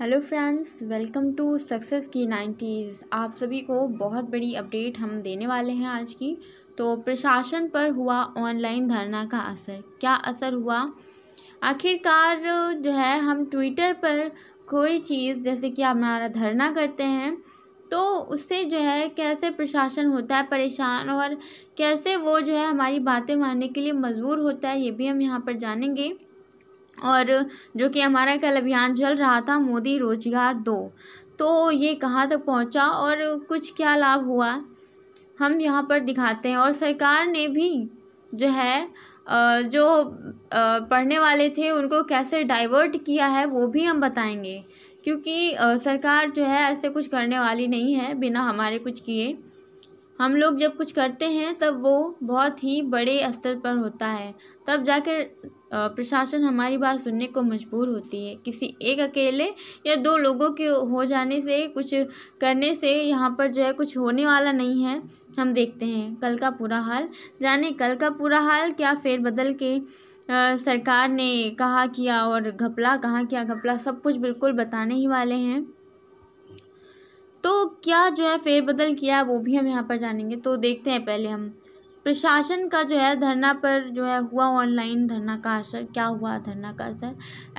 hello friends welcome to success की nineties आप सभी को बहुत बड़ी अपडेट हम देने वाले हैं आज की तो प्रशासन पर हुआ ऑनलाइन धरना का असर क्या असर हुआ आखिरकार जो है हम ट्विटर पर कोई चीज़ जैसे कि हमारा धरना करते हैं तो उससे जो है कैसे प्रशासन होता है परेशान और कैसे वो जो है हमारी बातें मानने के लिए मजबूर होता है ये भी हम यहाँ पर जानेंगे और जो कि हमारा कल अभियान चल रहा था मोदी रोज़गार दो तो ये कहाँ तक पहुँचा और कुछ क्या लाभ हुआ हम यहाँ पर दिखाते हैं और सरकार ने भी जो है जो पढ़ने वाले थे उनको कैसे डाइवर्ट किया है वो भी हम बताएंगे क्योंकि सरकार जो है ऐसे कुछ करने वाली नहीं है बिना हमारे कुछ किए हम लोग जब कुछ करते हैं तब वो बहुत ही बड़े स्तर पर होता है तब जाकर प्रशासन हमारी बात सुनने को मजबूर होती है किसी एक अकेले या दो लोगों के हो जाने से कुछ करने से यहाँ पर जो है कुछ होने वाला नहीं है हम देखते हैं कल का पूरा हाल जाने कल का पूरा हाल क्या फेरबदल के आ, सरकार ने कहा किया और घपला कहाँ किया घपला सब कुछ बिल्कुल बताने ही वाले हैं तो क्या जो है फेरबदल किया वो भी हम यहाँ पर जानेंगे तो देखते हैं पहले हम प्रशासन का जो है धरना पर जो है हुआ ऑनलाइन धरना का असर क्या हुआ धरना का असर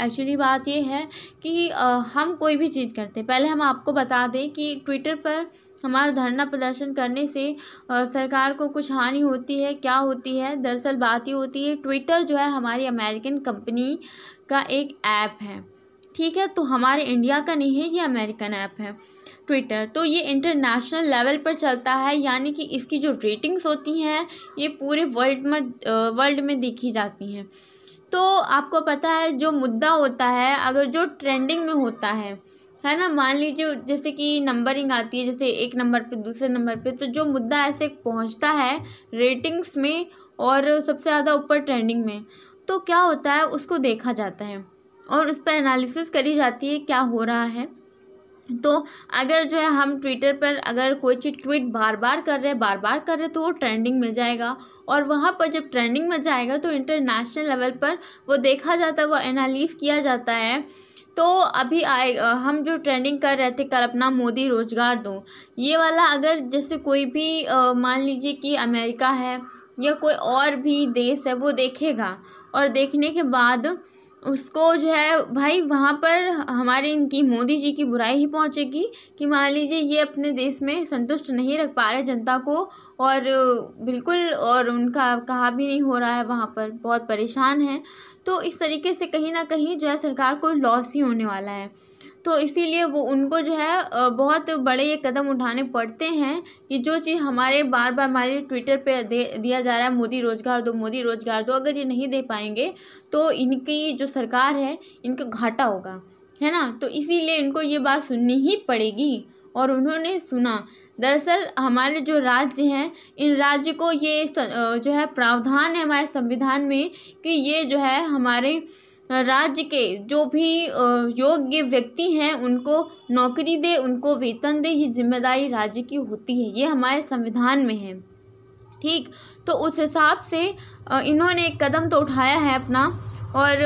एक्चुअली बात ये है कि आ, हम कोई भी चीज़ करते पहले हम आपको बता दें कि ट्विटर पर हमारा धरना प्रदर्शन करने से आ, सरकार को कुछ हानि होती है क्या होती है दरअसल बात ये होती है ट्विटर जो है हमारी अमेरिकन कंपनी का एक ऐप है ठीक है तो हमारे इंडिया का नहीं है ये अमेरिकन ऐप है ट्विटर तो ये इंटरनेशनल लेवल पर चलता है यानी कि इसकी जो रेटिंग्स होती हैं ये पूरे वर्ल्ड में वर्ल्ड में देखी जाती हैं तो आपको पता है जो मुद्दा होता है अगर जो ट्रेंडिंग में होता है है ना मान लीजिए जैसे कि नंबरिंग आती है जैसे एक नंबर पे दूसरे नंबर पे तो जो मुद्दा ऐसे पहुंचता है रेटिंग्स में और सबसे ज़्यादा ऊपर ट्रेंडिंग में तो क्या होता है उसको देखा जाता है और उस पर एनालिसिस करी जाती है क्या हो रहा है तो अगर जो है हम ट्विटर पर अगर कोई चीज़ ट्वीट बार बार कर रहे बार बार कर रहे तो वो ट्रेंडिंग में जाएगा और वहाँ पर जब ट्रेंडिंग में जाएगा तो इंटरनेशनल लेवल पर वो देखा जाता है वो एनालिस किया जाता है तो अभी आए हम जो ट्रेंडिंग कर रहे थे कल्पना मोदी रोजगार दो ये वाला अगर जैसे कोई भी मान लीजिए कि अमेरिका है या कोई और भी देश है वो देखेगा और देखने के बाद उसको जो है भाई वहाँ पर हमारे इनकी मोदी जी की बुराई ही पहुँचेगी कि मान लीजिए ये अपने देश में संतुष्ट नहीं रख पा रहे जनता को और बिल्कुल और उनका कहा भी नहीं हो रहा है वहाँ पर बहुत परेशान है तो इस तरीके से कहीं ना कहीं जो है सरकार को लॉस ही होने वाला है तो इसीलिए वो उनको जो है बहुत बड़े ये कदम उठाने पड़ते हैं कि जो चीज़ हमारे बार बार हमारे ट्विटर पे दे दिया जा रहा है मोदी रोज़गार दो मोदी रोज़गार दो अगर ये नहीं दे पाएंगे तो इनकी जो सरकार है इनका घाटा होगा है ना तो इसीलिए इनको ये बात सुननी ही पड़ेगी और उन्होंने सुना दरअसल हमारे जो राज्य हैं इन राज्य को ये जो है प्रावधान है हमारे संविधान में कि ये जो है हमारे राज्य के जो भी योग्य व्यक्ति हैं उनको नौकरी दे उनको वेतन दे ये जिम्मेदारी राज्य की होती है ये हमारे संविधान में है ठीक तो उस हिसाब से इन्होंने एक कदम तो उठाया है अपना और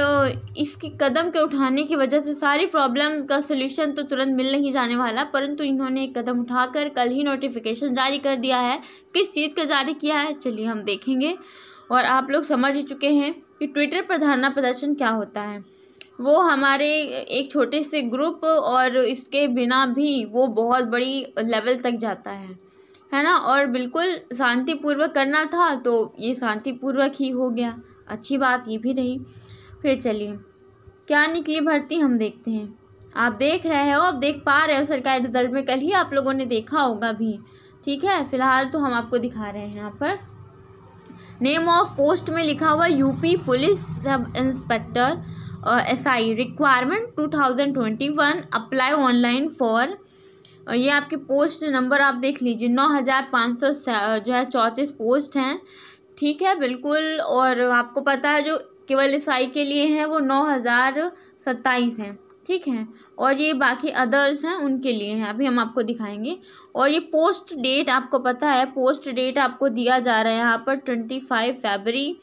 इसके कदम के उठाने की वजह से सारी प्रॉब्लम का सलूशन तो तुरंत मिल नहीं जाने वाला परंतु इन्होंने एक कदम उठाकर कल ही नोटिफिकेशन जारी कर दिया है किस चीज़ का जारी किया है चलिए हम देखेंगे और आप लोग समझ ही चुके हैं कि ट्विटर पर धरना प्रदर्शन क्या होता है वो हमारे एक छोटे से ग्रुप और इसके बिना भी वो बहुत बड़ी लेवल तक जाता है है ना और बिल्कुल शांतिपूर्वक करना था तो ये शांतिपूर्वक ही हो गया अच्छी बात ये भी रही फिर चलिए क्या निकली भर्ती हम देखते हैं आप देख रहे हो आप देख पा रहे हो सरकारी रिजल्ट में कल ही आप लोगों ने देखा होगा भी ठीक है फिलहाल तो हम आपको दिखा रहे हैं यहाँ पर नेम ऑफ पोस्ट में लिखा हुआ UP police sub inspector S I requirement two thousand twenty one apply online for ये आपके पोस्ट नंबर आप देख लीजिए नौ हज़ार पाँच सौ जो है चौंतीस पोस्ट हैं ठीक है बिल्कुल और आपको पता है जो केवल आई के लिए हैं वो नौ हज़ार सत्ताईस हैं ठीक है और ये बाकी अदर्स हैं उनके लिए हैं अभी हम आपको दिखाएंगे और ये पोस्ट डेट आपको पता है पोस्ट डेट आपको दिया जा रहा है यहाँ पर ट्वेंटी फाइव फेबरी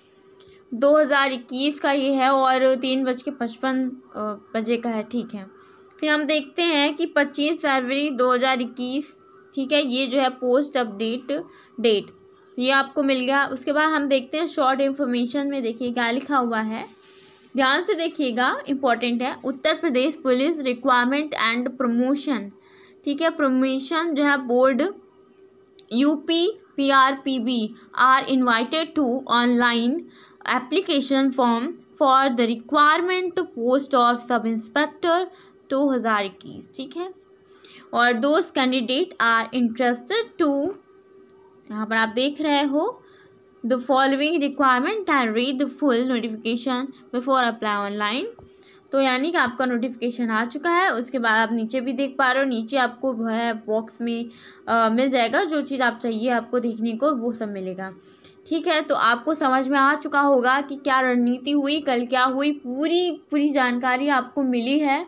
दो हज़ार इक्कीस का ये है और तीन बज के पचपन बजे का है ठीक है फिर हम देखते हैं कि पच्चीस फरवरी दो हज़ार इक्कीस ठीक है ये जो है पोस्ट अपडेट डेट ये आपको मिल गया उसके बाद हम देखते हैं शॉर्ट इन्फॉर्मेशन में देखिए क्या लिखा हुआ है ध्यान से देखिएगा इम्पॉर्टेंट है Uttar Pradesh police requirement and promotion ठीक है प्रमोशन जो है board UP P R P B R invited to online application form for the requirement post of sub inspector दो हज़ार इक्कीस ठीक है और those candidate are interested to यहाँ पर आप देख रहे हो the following requirement and read the full notification before apply online तो यानी कि आपका नोटिफिकेशन आ चुका है उसके बाद आप नीचे भी देख पा रहे हो नीचे आपको है बॉक्स में आ, मिल जाएगा जो चीज़ आप चाहिए आपको देखने को वो सब मिलेगा ठीक है तो आपको समझ में आ चुका होगा कि क्या रणनीति हुई कल क्या हुई पूरी पूरी जानकारी आपको मिली है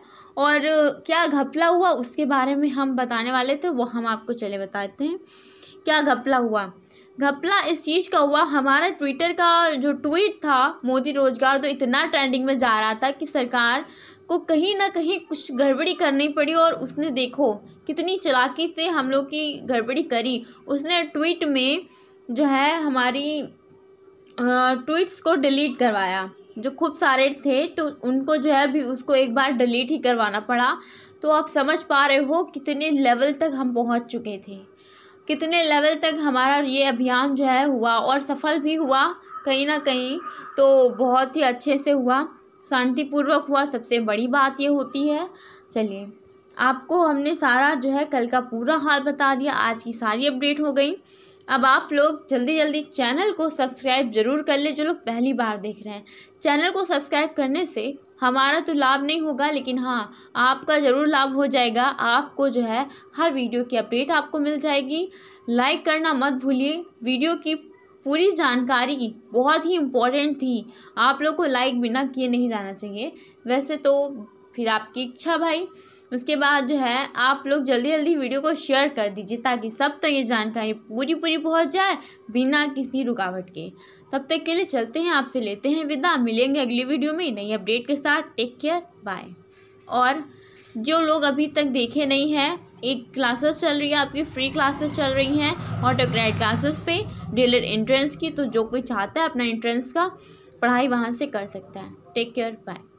और क्या घपला हुआ उसके बारे में हम बताने वाले थे वो हम आपको चले बताते हैं क्या घपला हुआ घपला इस चीज़ का हुआ हमारा ट्विटर का जो ट्वीट था मोदी रोजगार तो इतना ट्रेंडिंग में जा रहा था कि सरकार को कहीं ना कहीं कुछ गड़बड़ी करनी पड़ी और उसने देखो कितनी चलाकी से हम लोग की गड़बड़ी करी उसने ट्वीट में जो है हमारी ट्वीट्स को डिलीट करवाया जो खूब सारे थे तो उनको जो है भी उसको एक बार डिलीट ही करवाना पड़ा तो आप समझ पा रहे हो कितने लेवल तक हम पहुंच चुके थे कितने लेवल तक हमारा ये अभियान जो है हुआ और सफल भी हुआ कहीं ना कहीं तो बहुत ही अच्छे से हुआ शांतिपूर्वक हुआ सबसे बड़ी बात ये होती है चलिए आपको हमने सारा जो है कल का पूरा हाल बता दिया आज की सारी अपडेट हो गई अब आप लोग जल्दी जल्दी चैनल को सब्सक्राइब जरूर कर ले जो लोग पहली बार देख रहे हैं चैनल को सब्सक्राइब करने से हमारा तो लाभ नहीं होगा लेकिन हाँ आपका ज़रूर लाभ हो जाएगा आपको जो है हर वीडियो की अपडेट आपको मिल जाएगी लाइक करना मत भूलिए वीडियो की पूरी जानकारी बहुत ही इम्पोर्टेंट थी आप लोग को लाइक बिना किए नहीं जाना चाहिए वैसे तो फिर आपकी इच्छा भाई उसके बाद जो है आप लोग जल्दी जल्दी वीडियो को शेयर कर दीजिए ताकि सब तक तो ये जानकारी पूरी पूरी पहुंच जाए बिना किसी रुकावट के तब तक के लिए चलते हैं आपसे लेते हैं विदा मिलेंगे अगली वीडियो में नई अपडेट के साथ टेक केयर बाय और जो लोग अभी तक देखे नहीं हैं एक क्लासेस चल रही है आपकी फ्री क्लासेस चल रही हैं ऑटोक्रेड क्लासेस पे डेलर एंट्रेंस की तो जो कोई चाहता है अपना एंट्रेंस का पढ़ाई वहाँ से कर सकता है टेक केयर बाय